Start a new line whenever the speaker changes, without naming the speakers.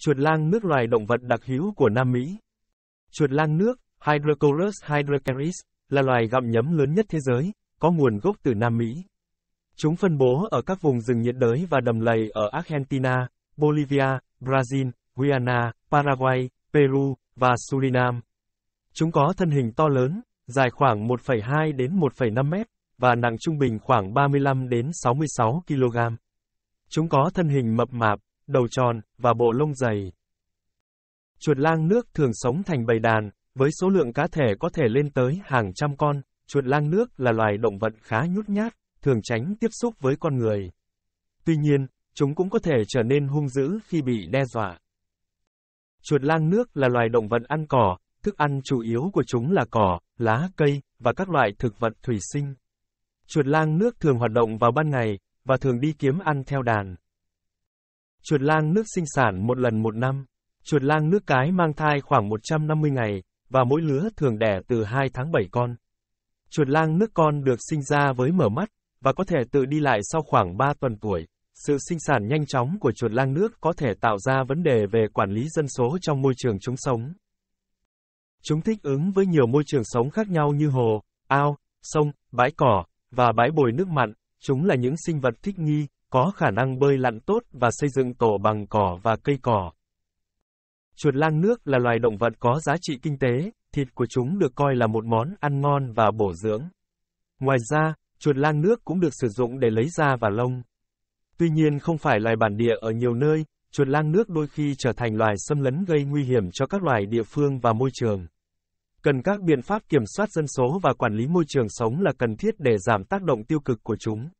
Chuột lang nước loài động vật đặc hữu của Nam Mỹ. Chuột lang nước, Hydrocorus hydrocaris, là loài gặm nhấm lớn nhất thế giới, có nguồn gốc từ Nam Mỹ. Chúng phân bố ở các vùng rừng nhiệt đới và đầm lầy ở Argentina, Bolivia, Brazil, Guyana, Paraguay, Peru và Suriname. Chúng có thân hình to lớn, dài khoảng 1,2 đến 1,5 mét và nặng trung bình khoảng 35 đến 66 kg. Chúng có thân hình mập mạp, đầu tròn, và bộ lông dày. Chuột lang nước thường sống thành bầy đàn, với số lượng cá thể có thể lên tới hàng trăm con, chuột lang nước là loài động vật khá nhút nhát, thường tránh tiếp xúc với con người. Tuy nhiên, chúng cũng có thể trở nên hung dữ khi bị đe dọa. Chuột lang nước là loài động vật ăn cỏ, thức ăn chủ yếu của chúng là cỏ, lá, cây, và các loại thực vật thủy sinh. Chuột lang nước thường hoạt động vào ban ngày, và thường đi kiếm ăn theo đàn chuột lang nước sinh sản một lần một năm. Chuột lang nước cái mang thai khoảng 150 ngày, và mỗi lứa thường đẻ từ 2 tháng 7 con. Chuột lang nước con được sinh ra với mở mắt, và có thể tự đi lại sau khoảng 3 tuần tuổi. Sự sinh sản nhanh chóng của chuột lang nước có thể tạo ra vấn đề về quản lý dân số trong môi trường chúng sống. Chúng thích ứng với nhiều môi trường sống khác nhau như hồ, ao, sông, bãi cỏ, và bãi bồi nước mặn, chúng là những sinh vật thích nghi, có khả năng bơi lặn tốt và xây dựng tổ bằng cỏ và cây cỏ. Chuột lang nước là loài động vật có giá trị kinh tế, thịt của chúng được coi là một món ăn ngon và bổ dưỡng. Ngoài ra, chuột lang nước cũng được sử dụng để lấy da và lông. Tuy nhiên không phải loài bản địa ở nhiều nơi, chuột lang nước đôi khi trở thành loài xâm lấn gây nguy hiểm cho các loài địa phương và môi trường. Cần các biện pháp kiểm soát dân số và quản lý môi trường sống là cần thiết để giảm tác động tiêu cực của chúng.